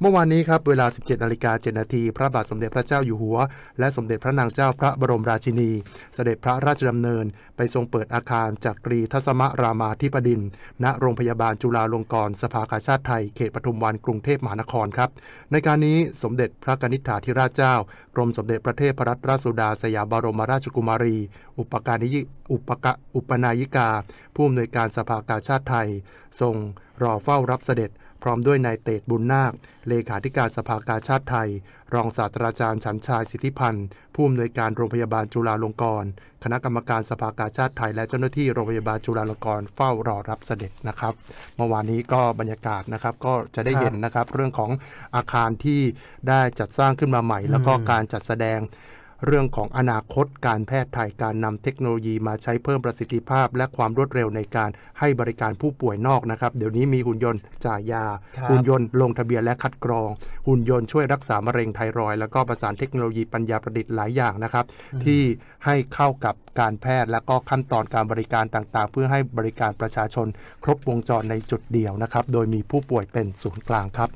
เมื่อวานนี้ครับเวลา 17นาฬิกา7นาที พระบาทสมเด็จพระเจ้าอยู่หัว และสมเด็จพระนางเจ้าพระบรมราชินี เสด็จพระราชดำเนิน ไปทรงเปิดอาคารจากกรีทัศมรามาธิปดิน ณโรงพยาบาลจุฬาลงกรณ์สภากาชาติไทย เขตปทุมวันกรุงเทพมหานครครับในการนี้สมเด็จพระกนิษฐาธิราชเจ้ากรมสมเด็จพระเทพรัตนราชสุดาสยามบรมราชกุมารี อุปการนิยอุปกะอุปนายิกา ผู้อำนวยการสภากาชาติไทยทรงรอเฝ้ารับเสด็จร้อมด้วยนายเตดบุญนาค เลขาธิการสภากาชาติไทย รองศาสตราจารย์ฉันชายสิทธิพันธ์ผู้อำนวยการโรงพยาบาลจุฬาลงกรณ์คณะกรรมการสภากาชาติไทย และเจ้าหน้าที่โรงพยาบาลจุฬาลงกรณ์เฝ้ารอรับเสด็จนะครับเมื่อวานนี้ก็บรรยากาศนะครับก็จะได้เห็นนะครับ เรื่องของอาคารที่ได้จัดสร้างขึ้นมาใหม่แล้วก็การจัดแสดงเรื่องของอนาคตการแพทย์ไทยการนำเทคโนโลยีมาใช้เพิ่มประสิทธิภาพ และความรวดเร็วในการให้บริการผู้ป่วยนอกนะครับเดี๋ยวนี้มีหุ่นยนต์จ่ายยาหุ่นยนต์ ลงทะเบียนและคัดกรอง หุ่นยนต์ช่วยรักษามะเร็งไทรอยแล้วก็ประสานเทคโนโลยีปัญญาประดิษฐ์หลายอย่างนะครับ ที่ให้เข้ากับการแพทย์และก็ขั้นตอนการบริการต่างๆ เพื่อให้บริการประชาชน ครบวงจรในจุดเดียวนะครับโดยมีผู้ป่วยเป็นศูนย์กลางครับ